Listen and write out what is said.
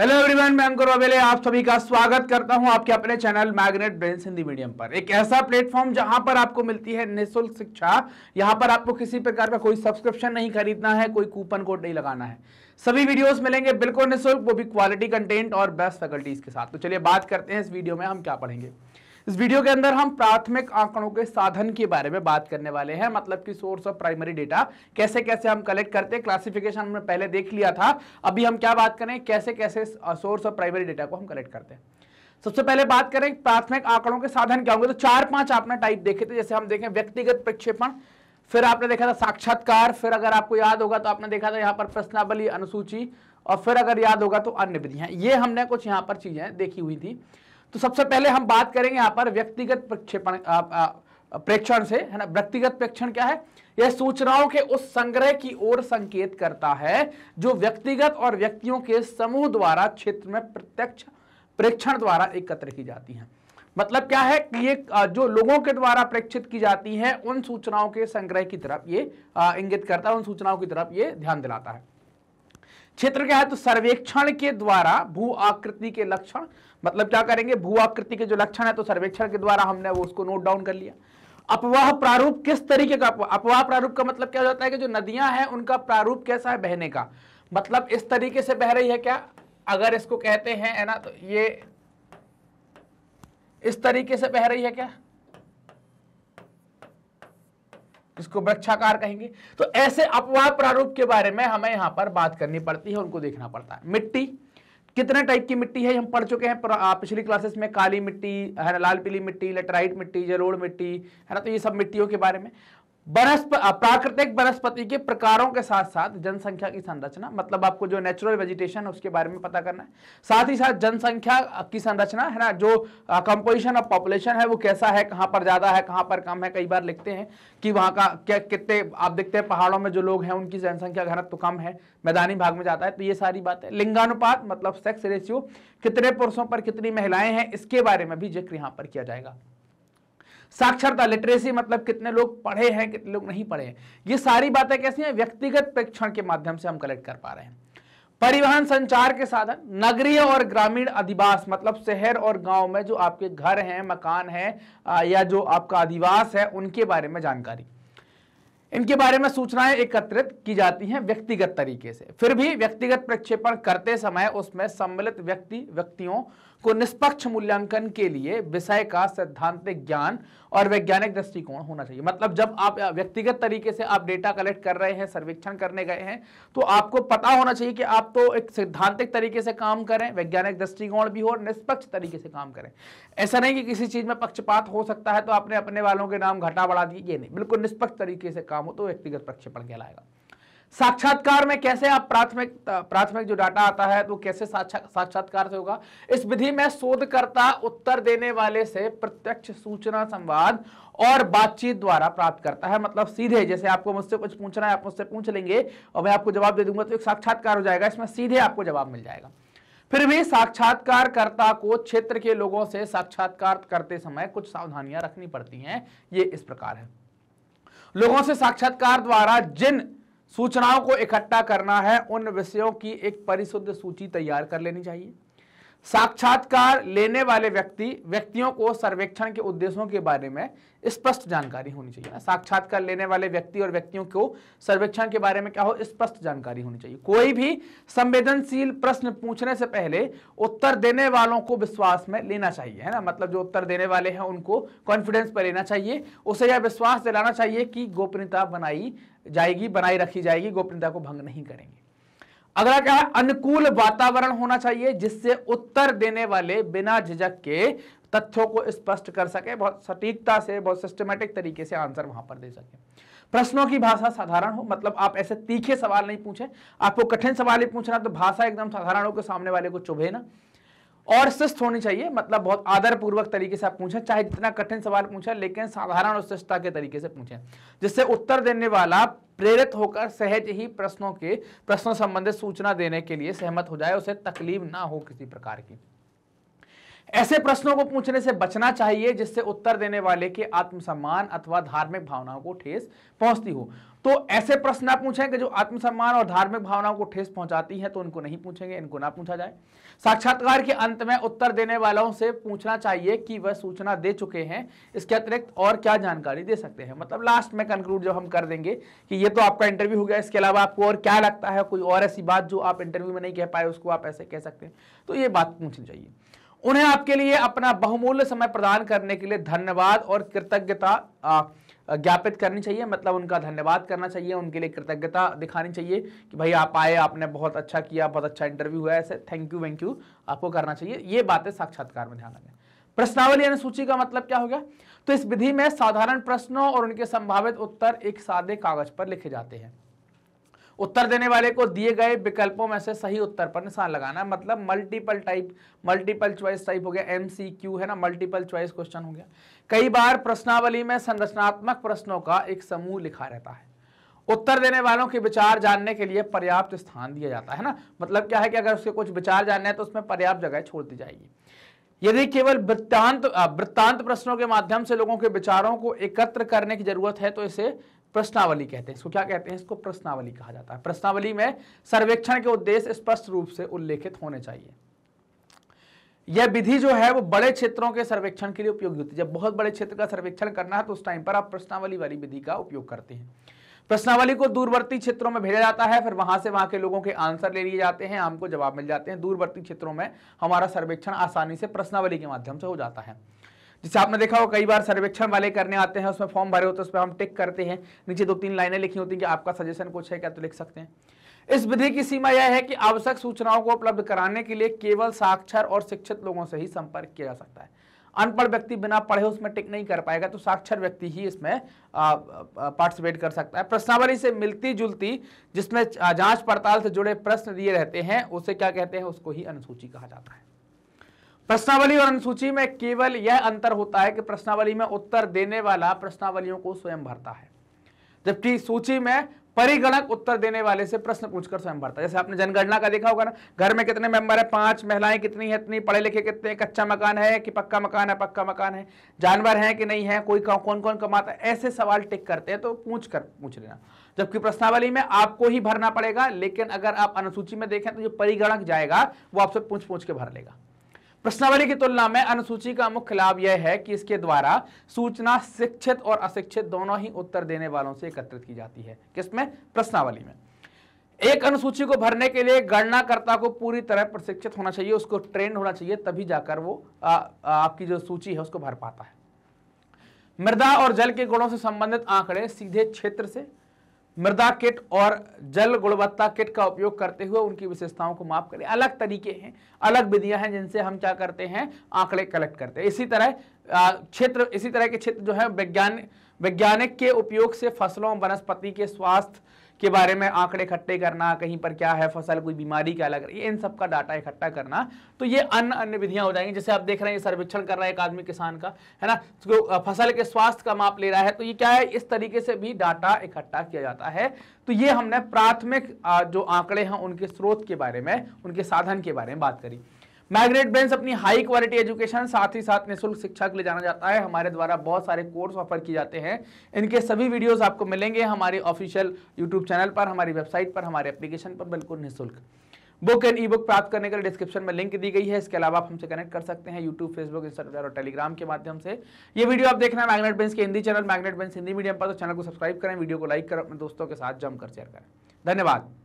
hello everyone मैं अंकुर अवेले आप सभी का स्वागत करता हूं आपके अपने channel magnet brain Hindi medium पर एक ऐसा प्लेटफॉर्म जहां पर आपको मिलती है निःशुल्क शिक्षा यहां पर आपको किसी प्रकार का कोई सब्सक्रिप्शन नहीं खरीदना है कोई कूपन कोड नहीं लगाना है सभी वीडियोस मिलेंगे बिल्कुल निःशुल्क वो भी क्वालिटी कंटेंट और बेस्ट फैकल्टीज के साथ तो चलिए बात करते हैं इस वीडियो में हम क्या पढ़ेंगे इस वीडियो के अंदर हम प्राथमिक आंकड़ों के साधन के बारे में बात करने वाले हैं मतलब कि सोर्स ऑफ प्राइमरी डेटा कैसे कैसे हम कलेक्ट करते हैं क्लासिफिकेशन हमने पहले देख लिया था अभी हम क्या बात करें कैसे कैसे सोर्स ऑफ प्राइमरी डेटा को हम कलेक्ट करते हैं सबसे पहले बात करें प्राथमिक आंकड़ों के साधन क्या होंगे तो चार पांच आपने टाइप देखे थे जैसे हम देखें व्यक्तिगत प्रक्षेपण फिर आपने देखा था साक्षात्कार फिर अगर आपको याद होगा तो आपने देखा था यहाँ पर प्रश्नावली अनुसूची और फिर अगर याद होगा तो अन्य विधियां ये हमने कुछ यहाँ पर चीजें देखी हुई थी तो सबसे पहले हम बात करेंगे यहाँ पर व्यक्तिगत प्रक्षेपण प्रेक्षण से है ना व्यक्तिगत प्रेक्षण क्या है यह सूचनाओं के उस संग्रह की ओर संकेत करता है जो व्यक्तिगत और व्यक्तियों के समूह द्वारा क्षेत्र में प्रत्यक्ष प्रेक्षण द्वारा एकत्र की जाती है मतलब क्या है कि ये जो लोगों के द्वारा प्रेक्षित की जाती है उन सूचनाओं के संग्रह की तरफ ये इंगित करता है उन सूचनाओं की तरफ ये ध्यान दिलाता है क्षेत्र क्या है तो सर्वेक्षण के द्वारा भू आकृति के लक्षण मतलब क्या करेंगे भू आकृति के जो लक्षण है तो सर्वेक्षण के द्वारा हमने वो उसको नोट डाउन कर लिया अपवाह प्रारूप किस तरीके का अपवाह प्रारूप का मतलब क्या हो जाता है कि जो नदियां हैं उनका प्रारूप कैसा है बहने का मतलब इस तरीके से बह रही है क्या अगर इसको कहते हैं है ना तो ये इस तरीके से बह रही है क्या इसको वृक्षाकार कहेंगे तो ऐसे अपवाह प्रारूप के बारे में हमें यहां पर बात करनी पड़ती है उनको देखना पड़ता है मिट्टी कितने टाइप की मिट्टी है हम पढ़ चुके हैं पिछली क्लासेस में काली मिट्टी है ना लाल पीली मिट्टी लेटराइट मिट्टी जलोड़ मिट्टी है ना तो ये सब मिट्टियों के बारे में बनस्प प्राकृतिक वनस्पति के प्रकारों के साथ साथ जनसंख्या की संरचना मतलब आपको जो नेचुरल वेजिटेशन है उसके बारे में पता करना है साथ ही साथ जनसंख्या की संरचना है ना जो कंपोजिशन ऑफ पॉपुलेशन है वो कैसा है कहाँ पर ज़्यादा है कहाँ पर कम है कई बार लिखते हैं कि वहाँ का क्या कितने आप देखते हैं पहाड़ों में जो लोग हैं उनकी जनसंख्या घनत्व तो कम है मैदानी भाग में जाता है तो ये सारी बात है लिंगानुपात मतलब सेक्स रेशियो कितने पुरुषों पर कितनी महिलाएं हैं इसके बारे में भी जिक्र यहाँ पर किया जाएगा साक्षरता लिटरेसी मतलब कितने लोग पढ़े हैं कितने लोग नहीं पढ़े हैं ये सारी बातें कैसी हैं व्यक्तिगत प्रेक्षण के माध्यम से हम कलेक्ट कर पा रहे हैं परिवहन संचार के साधन नगरीय और ग्रामीण अधिवास मतलब शहर और गांव में जो आपके घर हैं मकान हैं या जो आपका अधिवास है उनके बारे में जानकारी इनके बारे में सूचनाएं एकत्रित की जाती हैं व्यक्तिगत तरीके से फिर भी व्यक्तिगत प्रक्षेपण करते समय उसमें सम्मिलित व्यक्ति व्यक्तियों को निष्पक्ष मूल्यांकन के लिए विषय का सैद्धांतिक ज्ञान और वैज्ञानिक दृष्टिकोण होना चाहिए मतलब जब आप व्यक्तिगत तरीके से आप डेटा कलेक्ट कर रहे हैं सर्वेक्षण करने गए हैं तो आपको पता होना चाहिए कि आप तो एक सिद्धांतिक तरीके से काम करें वैज्ञानिक दृष्टिकोण भी हो और निष्पक्ष तरीके से काम करें ऐसा नहीं कि किसी चीज में पक्षपात हो सकता है तो आपने अपने वालों के नाम घटा बढ़ा दिए ये नहीं बिल्कुल निष्पक्ष तरीके से काम हो तो व्यक्तिगत प्रक्षेपण कहलाएगा साक्षात्कार में कैसे आप प्राथमिक प्राथमिक जो डाटा आता है तो कैसे साक्षात्कार से होगा इस विधि में शोधकर्ता उत्तर देने वाले से प्रत्यक्ष सूचना संवाद और बातचीत द्वारा प्राप्त करता है मतलब सीधे जैसे आपको मुझसे कुछ पूछना है आप मुझसे पूछ लेंगे और मैं आपको जवाब दे दूंगा तो एक साक्षात्कार हो जाएगा इसमें सीधे आपको जवाब मिल जाएगा फिर भी साक्षात्कार को क्षेत्र के लोगों से साक्षात्कार करते समय कुछ सावधानियां रखनी पड़ती हैं ये इस प्रकार है लोगों से साक्षात्कार द्वारा जिन सूचनाओं को इकट्ठा करना है उन विषयों की एक परिशुद्ध सूची तैयार कर लेनी चाहिए साक्षात्कार लेने वाले व्यक्ति व्यक्तियों को सर्वेक्षण के उद्देश्यों के बारे में स्पष्ट जानकारी होनी चाहिए साक्षात्कार लेने वाले व्यक्ति और व्यक्तियों को सर्वेक्षण के बारे में क्या हो स्पष्ट जानकारी होनी चाहिए कोई भी संवेदनशील प्रश्न पूछने से पहले उत्तर देने वालों को विश्वास में लेना चाहिए है ना मतलब जो उत्तर देने वाले हैं उनको कॉन्फिडेंस पर लेना चाहिए उसे यह विश्वास दिलाना चाहिए कि गोपनीयता बनाई जाएगी बनाई रखी जाएगी गोपनीयता को भंग नहीं करेंगे अगला क्या है अनुकूल वातावरण होना चाहिए जिससे उत्तर देने वाले बिना झिझक के तथ्यों को स्पष्ट कर सके बहुत सटीकता से बहुत सिस्टमेटिक तरीके से आंसर वहां पर दे सके प्रश्नों की भाषा साधारण हो मतलब आप ऐसे तीखे सवाल नहीं पूछे आपको कठिन सवाल ही पूछना तो भाषा एकदम साधारण हो के सामने वाले को चुभे ना और शिस्त होनी चाहिए मतलब बहुत आदर पूर्वक तरीके से आप पूछें चाहे जितना कठिन सवाल पूछें लेकिन साधारण और शिष्टता के तरीके से पूछें जिससे उत्तर देने वाला प्रेरित होकर सहज ही प्रश्नों के प्रश्नों संबंधित सूचना देने के लिए सहमत हो जाए उसे तकलीफ ना हो किसी प्रकार की ऐसे प्रश्नों को पूछने से बचना चाहिए जिससे उत्तर देने वाले के आत्मसम्मान अथवा धार्मिक भावनाओं को ठेस पहुंचती हो तो ऐसे प्रश्न आप पूछें कि जो आत्मसम्मान और धार्मिक भावनाओं को ठेस पहुंचाती है तो उनको नहीं पूछेंगे इनको ना पूछा जाए साक्षात्कार के अंत में उत्तर देने वालों से पूछना चाहिए कि वह सूचना दे चुके हैं इसके अतिरिक्त और क्या जानकारी दे सकते हैं मतलब लास्ट में कंक्लूड जब हम कर देंगे कि ये तो आपका इंटरव्यू हो गया इसके अलावा आपको और क्या लगता है कोई और ऐसी बात जो आप इंटरव्यू में नहीं कह पाए उसको आप ऐसे कह सकते हैं तो ये बात पूछनी चाहिए उन्हें आपके लिए अपना बहुमूल्य समय प्रदान करने के लिए धन्यवाद और कृतज्ञता ज्ञापित करनी चाहिए मतलब उनका धन्यवाद करना चाहिए उनके लिए कृतज्ञता दिखानी चाहिए कि भाई आप आए आपने बहुत अच्छा किया बहुत अच्छा इंटरव्यू हुआ ऐसे थैंक यू वैंक यू आपको करना चाहिए ये बातें साक्षात्कार में ध्यान रखें प्रश्नावली अनुसूची का मतलब क्या हो गया तो इस विधि में साधारण प्रश्नों और उनके संभावित उत्तर एक सादे कागज पर लिखे जाते हैं उत्तर देने वाले को दिए गए विकल्पों में से सही उत्तर पर निशान लगाना है मतलब multiple type multiple choice type हो गया एमसीक्यू है ना मल्टीपल चॉइस क्वेश्चन हो गया कई बार प्रश्नावली में संरचनात्मक प्रश्नों का एक समूह लिखा रहता है उत्तर देने वालों के विचार जानने के लिए पर्याप्त स्थान दिया जाता है ना मतलब क्या है कि अगर उसके कुछ विचार जानने हैं तो उसमें पर्याप्त जगह छोड़ दी जाएगी यदि केवल वृत्तांत वृत्तांत प्रश्नों के माध्यम से लोगों के विचारों को एकत्र करने की जरूरत है तो इसे प्रश्नावली कहते हैं इसको क्या कहते हैं इसको प्रश्नावली कहा जाता है प्रश्नावली में सर्वेक्षण के उद्देश्य स्पष्ट रूप से उल्लेखित होने चाहिए यह विधि जो है वो बड़े क्षेत्रों के सर्वेक्षण के लिए उपयोगी होती है जब बहुत बड़े क्षेत्र का सर्वेक्षण करना है तो उस टाइम पर आप प्रश्नावली वाली विधि का उपयोग करते हैं प्रश्नावली को दूरवर्ती क्षेत्रों में भेजा जाता है फिर वहां से वहां के लोगों के आंसर ले लिए जाते हैं हमको जवाब मिल जाते हैं दूरवर्ती क्षेत्रों में हमारा सर्वेक्षण आसानी से प्रश्नावली के माध्यम से हो जाता है जैसे आपने देखा हो कई बार सर्वेक्षण वाले करने आते हैं उसमें फॉर्म भरे होते हैं उसमें हम टिक करते हैं नीचे दो तीन लाइनें लिखी होती हैं कि आपका सजेशन कुछ है क्या तो लिख सकते हैं इस विधि की सीमा यह है कि आवश्यक सूचनाओं को उपलब्ध कराने के लिए केवल साक्षर और शिक्षित लोगों से ही संपर्क किया जा सकता है अनपढ़ व्यक्ति बिना पढ़े उसमें टिक नहीं कर पाएगा तो साक्षर व्यक्ति ही इसमें पार्टिसिपेट कर सकता है प्रश्नावली से मिलती जुलती जिसमें जांच पड़ताल से जुड़े प्रश्न दिए रहते हैं उसे क्या कहते हैं उसको ही अनुसूची कहा जाता है प्रश्नावली और अनुसूची में केवल यह अंतर होता है कि प्रश्नावली में उत्तर देने वाला प्रश्नावलियों को स्वयं भरता है जबकि सूची में परिगणक उत्तर देने वाले से प्रश्न पूछकर स्वयं भरता है जैसे आपने जनगणना का देखा होगा ना घर में कितने मेंबर है पांच महिलाएं कितनी है इतनी पढ़े लिखे कितने कच्चा मकान है कि पक्का मकान है पक्का मकान है जानवर है कि नहीं है कोई कौन कौन कमाता है ऐसे सवाल टिक करते हैं तो पूछ कर पूछ लेना जबकि प्रश्नावली में आपको ही भरना पड़ेगा लेकिन अगर आप अनुसूची में देखें तो जो परिगणक जाएगा वो आपसे पूछ पूछ के भर लेगा प्रश्नावली की तुलना में अनुसूची का मुख्य लाभ यह है कि इसके द्वारा सूचना शिक्षित और अशिक्षित दोनों ही उत्तर देने वालों से एकत्रित की जाती है किसमें प्रश्नावली में एक अनुसूची को भरने के लिए गणनाकर्ता को पूरी तरह प्रशिक्षित होना चाहिए उसको ट्रेंड होना चाहिए तभी जाकर वो आ, आ, आपकी जो सूची है उसको भर पाता है मृदा और जल के गुणों से संबंधित आंकड़े सीधे क्षेत्र से मृदा किट और जल गुणवत्ता किट का उपयोग करते हुए उनकी विशेषताओं को माप करें अलग तरीके हैं अलग विधियां हैं जिनसे हम क्या करते हैं आंकड़े कलेक्ट करते हैं इसी तरह क्षेत्र इसी तरह के क्षेत्र जो है वैज्ञानिक वैज्ञानिक के उपयोग से फसलों वनस्पति के स्वास्थ्य के बारे में आंकड़े इकट्ठे करना कहीं पर क्या है फसल कोई बीमारी क्या लग रही है इन सब का डाटा इकट्ठा करना तो ये अन्य अन्य विधियां हो जाएंगी जैसे आप देख रहे हैं सर्वेक्षण कर रहा है एक आदमी किसान का है ना तो फसल के स्वास्थ्य का माप ले रहा है तो ये क्या है इस तरीके से भी डाटा इकट्ठा किया जाता है तो ये हमने प्राथमिक जो आंकड़े हैं उनके स्रोत के बारे में उनके साधन के बारे में बात करी मैग्नेट ब्रेंस अपनी हाई क्वालिटी एजुकेशन साथ ही साथ निःशुल्क शिक्षा के लिए जाना जाता है हमारे द्वारा बहुत सारे कोर्स ऑफर किए जाते हैं इनके सभी वीडियोस आपको मिलेंगे हमारे ऑफिशियल यूट्यूब चैनल पर हमारी वेबसाइट पर हमारे एप्लीकेशन पर बिल्कुल निःशुल्क बुक एंड ई बुक प्राप्त करने के लिए डिस्क्रिप्शन में लिंक दी गई है इसके अलावा आप हमसे कनेक्ट कर सकते हैं यूट्यूब फेसबुक इंस्टाग्राम और टेलीग्राम के माध्यम से ये वीडियो आप देखना रहे मैग्नेट बेंस के Hindi channel magnet brains Hindi medium पर तो चैनल को सब्सक्राइब करें वीडियो को लाइक करें अपने दोस्तों के साथ जमकर शेयर करें धन्यवाद